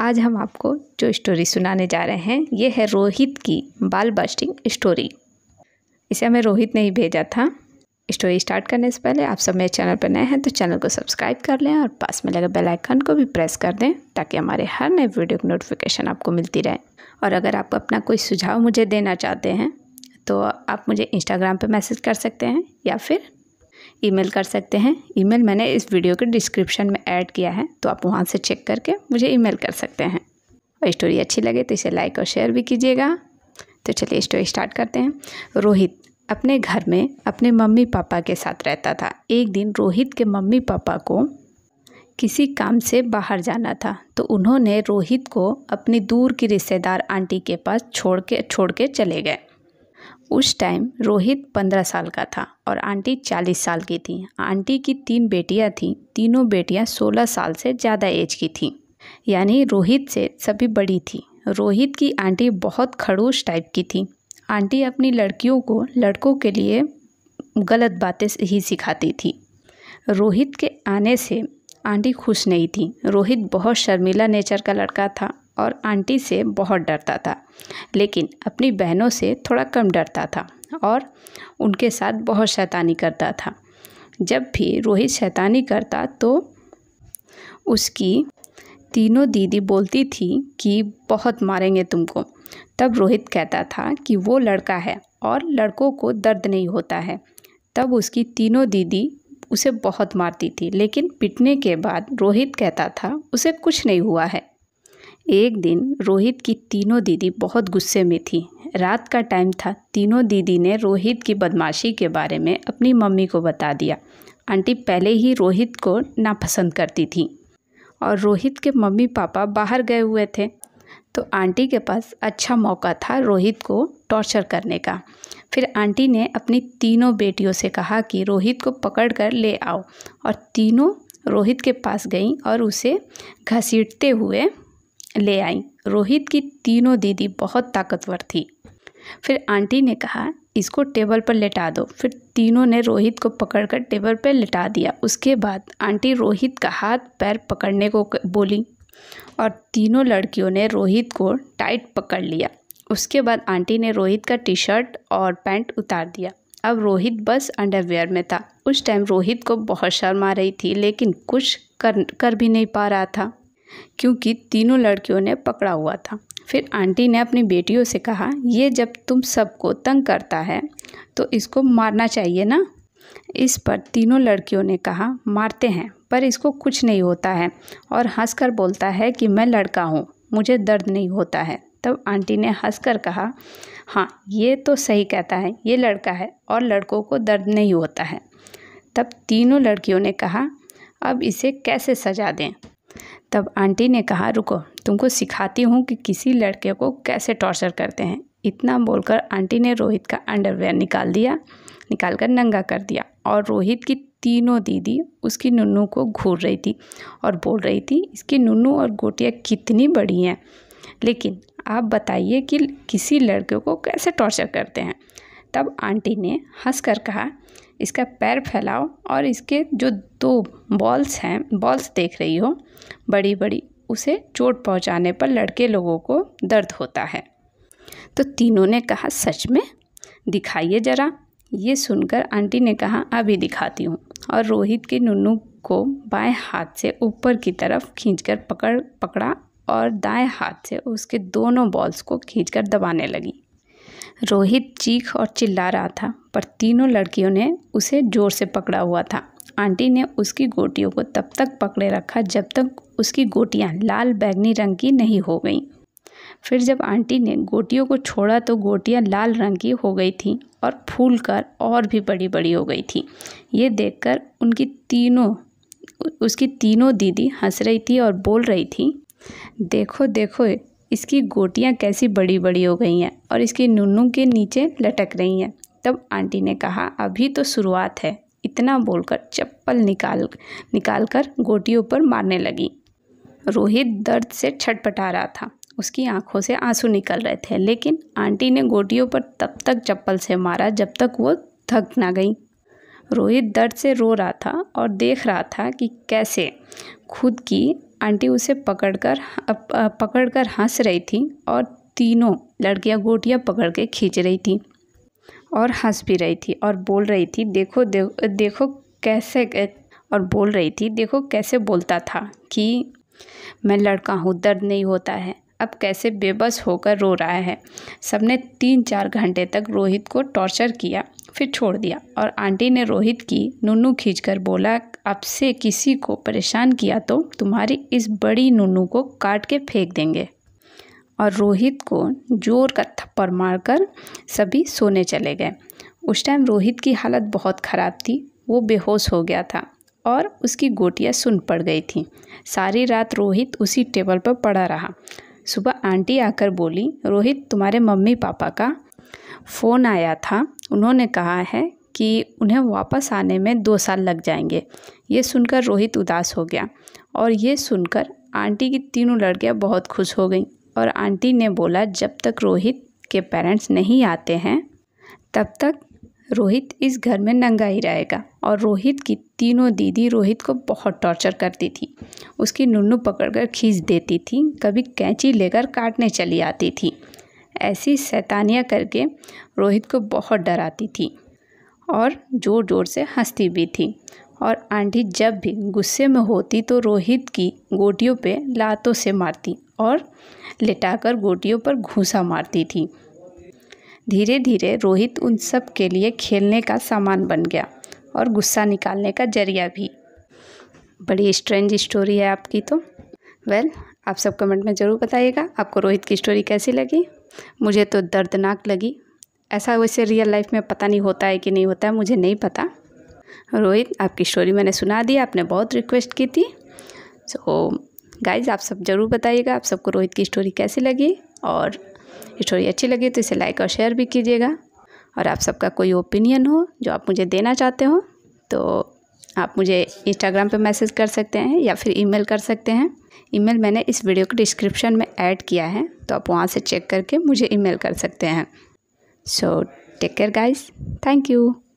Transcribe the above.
आज हम आपको जो स्टोरी सुनाने जा रहे हैं ये है रोहित की बाल बस्टिंग स्टोरी इसे हमें रोहित ने ही भेजा था स्टोरी स्टार्ट करने से पहले आप सब मेरे चैनल पर नए हैं तो चैनल को सब्सक्राइब कर लें और पास में लगे बेल आइकन को भी प्रेस कर दें ताकि हमारे हर नए वीडियो की नोटिफिकेशन आपको मिलती रहे और अगर आप अपना कोई सुझाव मुझे देना चाहते हैं तो आप मुझे इंस्टाग्राम पर मैसेज कर सकते हैं या फिर ईमेल कर सकते हैं ईमेल मैंने इस वीडियो के डिस्क्रिप्शन में ऐड किया है तो आप वहाँ से चेक करके मुझे ईमेल कर सकते हैं और स्टोरी अच्छी लगे तो इसे लाइक और शेयर भी कीजिएगा तो चलिए स्टोरी स्टार्ट करते हैं रोहित अपने घर में अपने मम्मी पापा के साथ रहता था एक दिन रोहित के मम्मी पापा को किसी काम से बाहर जाना था तो उन्होंने रोहित को अपनी दूर की रिश्तेदार आंटी के पास छोड़ के छोड़ के चले गए उस टाइम रोहित पंद्रह साल का था और आंटी चालीस साल की थी आंटी की तीन बेटियां थीं तीनों बेटियां सोलह साल से ज़्यादा एज की थीं यानी रोहित से सभी बड़ी थी रोहित की आंटी बहुत खड़ूस टाइप की थी आंटी अपनी लड़कियों को लड़कों के लिए गलत बातें ही सिखाती थी रोहित के आने से आंटी खुश नहीं थी रोहित बहुत शर्मिला नेचर का लड़का था और आंटी से बहुत डरता था लेकिन अपनी बहनों से थोड़ा कम डरता था और उनके साथ बहुत शैतानी करता था जब भी रोहित शैतानी करता तो उसकी तीनों दीदी बोलती थी कि बहुत मारेंगे तुमको तब रोहित कहता था कि वो लड़का है और लड़कों को दर्द नहीं होता है तब उसकी तीनों दीदी उसे बहुत मारती थी लेकिन पिटने के बाद रोहित कहता था उसे कुछ नहीं हुआ है एक दिन रोहित की तीनों दीदी बहुत गुस्से में थी रात का टाइम था तीनों दीदी ने रोहित की बदमाशी के बारे में अपनी मम्मी को बता दिया आंटी पहले ही रोहित को नापसंद करती थी और रोहित के मम्मी पापा बाहर गए हुए थे तो आंटी के पास अच्छा मौका था रोहित को टॉर्चर करने का फिर आंटी ने अपनी तीनों बेटियों से कहा कि रोहित को पकड़ कर ले आओ और तीनों रोहित के पास गईं और उसे घसीटते हुए ले आई रोहित की तीनों दीदी बहुत ताकतवर थी फिर आंटी ने कहा इसको टेबल पर लेटा दो फिर तीनों ने रोहित को पकड़कर टेबल पर लेटा दिया उसके बाद आंटी रोहित का हाथ पैर पकड़ने को बोली और तीनों लड़कियों ने रोहित को टाइट पकड़ लिया उसके बाद आंटी ने रोहित का टी शर्ट और पैंट उतार दिया अब रोहित बस अंडरवेयर में था उस टाइम रोहित को बहुत शर्म आ रही थी लेकिन कुछ कर कर भी नहीं पा रहा था क्योंकि तीनों लड़कियों ने पकड़ा हुआ था फिर आंटी ने अपनी बेटियों से कहा ये जब तुम सबको तंग करता है तो इसको मारना चाहिए ना इस पर तीनों लड़कियों ने कहा मारते हैं पर इसको कुछ नहीं होता है और हंसकर बोलता है कि मैं लड़का हूँ मुझे दर्द नहीं होता है तब आंटी ने हंसकर कहा हाँ ये तो सही कहता है ये लड़का है और लड़कों को दर्द नहीं होता है तब तीनों लड़कियों ने कहा अब इसे कैसे सजा दें तब आंटी ने कहा रुको तुमको सिखाती हूँ कि किसी लड़के को कैसे टॉर्चर करते हैं इतना बोलकर आंटी ने रोहित का अंडरवेयर निकाल दिया निकाल कर नंगा कर दिया और रोहित की तीनों दीदी उसकी नुनू को घूर रही थी और बोल रही थी इसकी नुनू और गोटियाँ कितनी बड़ी हैं लेकिन आप बताइए कि किसी लड़के को कैसे टॉर्चर करते हैं तब आंटी ने हंस कहा इसका पैर फैलाओ और इसके जो दो बॉल्स हैं बॉल्स देख रही हो बड़ी बड़ी उसे चोट पहुंचाने पर लड़के लोगों को दर्द होता है तो तीनों ने कहा सच में दिखाइए ज़रा ये सुनकर आंटी ने कहा अभी दिखाती हूँ और रोहित की नुनू को बाएं हाथ से ऊपर की तरफ खींचकर पकड़ पकड़ा और दाएं हाथ से उसके दोनों बॉल्स को खींचकर दबाने लगी रोहित चीख और चिल्ला रहा था पर तीनों लड़कियों ने उसे ज़ोर से पकड़ा हुआ था आंटी ने उसकी गोटियों को तब तक पकड़े रखा जब तक उसकी गोटियाँ लाल बैगनी रंग की नहीं हो गईं फिर जब आंटी ने गोटियों को छोड़ा तो गोटियाँ लाल रंग की हो गई थी और फूल कर और भी बड़ी बड़ी हो गई थी ये देखकर उनकी तीनों उसकी तीनों दीदी हंस रही थी और बोल रही थी देखो देखो इसकी गोटियाँ कैसी बड़ी बड़ी हो गई हैं और इसकी नुनू के नीचे लटक रही हैं तब आंटी ने कहा अभी तो शुरुआत है इतना बोलकर चप्पल निकाल निकाल कर गोटियों पर मारने लगी रोहित दर्द से छटपटा रहा था उसकी आंखों से आंसू निकल रहे थे लेकिन आंटी ने गोटियों पर तब तक चप्पल से मारा जब तक वो थक ना गई रोहित दर्द से रो रहा था और देख रहा था कि कैसे खुद की आंटी उसे पकड़कर पकड़कर हंस रही थी और तीनों लड़कियां गोटियां पकड़ के खींच रही थी और हंस भी रही थी और बोल रही थी देखो दे, देखो कैसे और बोल रही थी देखो कैसे बोलता था कि मैं लड़का हूँ दर्द नहीं होता है अब कैसे बेबस होकर रो रहा है सबने तीन चार घंटे तक रोहित को टॉर्चर किया फिर छोड़ दिया और आंटी ने रोहित की नुनू खींचकर बोला आपसे किसी को परेशान किया तो तुम्हारी इस बड़ी नुनू को काट के फेंक देंगे और रोहित को जोर का थप्पड़ मारकर सभी सोने चले गए उस टाइम रोहित की हालत बहुत ख़राब थी वो बेहोश हो गया था और उसकी गोटियाँ सुन पड़ गई थी सारी रात रोहित उसी टेबल पर पड़ा रहा सुबह आंटी आकर बोली रोहित तुम्हारे मम्मी पापा का फ़ोन आया था उन्होंने कहा है कि उन्हें वापस आने में दो साल लग जाएंगे ये सुनकर रोहित उदास हो गया और ये सुनकर आंटी की तीनों लड़कियां बहुत खुश हो गईं और आंटी ने बोला जब तक रोहित के पेरेंट्स नहीं आते हैं तब तक रोहित इस घर में नंगा ही रहेगा और रोहित की तीनों दीदी रोहित को बहुत टॉर्चर करती थी उसकी नुन्नू पकड़कर खींच देती थी कभी कैंची लेकर काटने चली आती थी ऐसी सैतानियाँ करके रोहित को बहुत डराती थी और ज़ोर ज़ोर से हंसती भी थी और आंटी जब भी गुस्से में होती तो रोहित की गोटियों पे लातों से मारती और कर गोटियों पर घूसा मारती थी धीरे धीरे रोहित उन सब के लिए खेलने का सामान बन गया और गुस्सा निकालने का जरिया भी बड़ी स्ट्रेंज स्टोरी है आपकी तो वेल आप सब कमेंट में ज़रूर बताइएगा आपको रोहित की स्टोरी कैसी लगी मुझे तो दर्दनाक लगी ऐसा वैसे रियल लाइफ में पता नहीं होता है कि नहीं होता है मुझे नहीं पता रोहित आपकी स्टोरी मैंने सुना दी आपने बहुत रिक्वेस्ट की थी सो so, गाइज आप सब ज़रूर बताइएगा आप सबको रोहित की स्टोरी कैसी लगी और स्टोरी अच्छी लगी तो इसे लाइक और शेयर भी कीजिएगा और आप सबका कोई ओपिनियन हो जो आप मुझे देना चाहते हो तो आप मुझे इंस्टाग्राम पे मैसेज कर सकते हैं या फिर ईमेल कर सकते हैं ईमेल मैंने इस वीडियो के डिस्क्रिप्शन में ऐड किया है तो आप वहाँ से चेक करके मुझे ईमेल कर सकते हैं So take care guys. Thank you.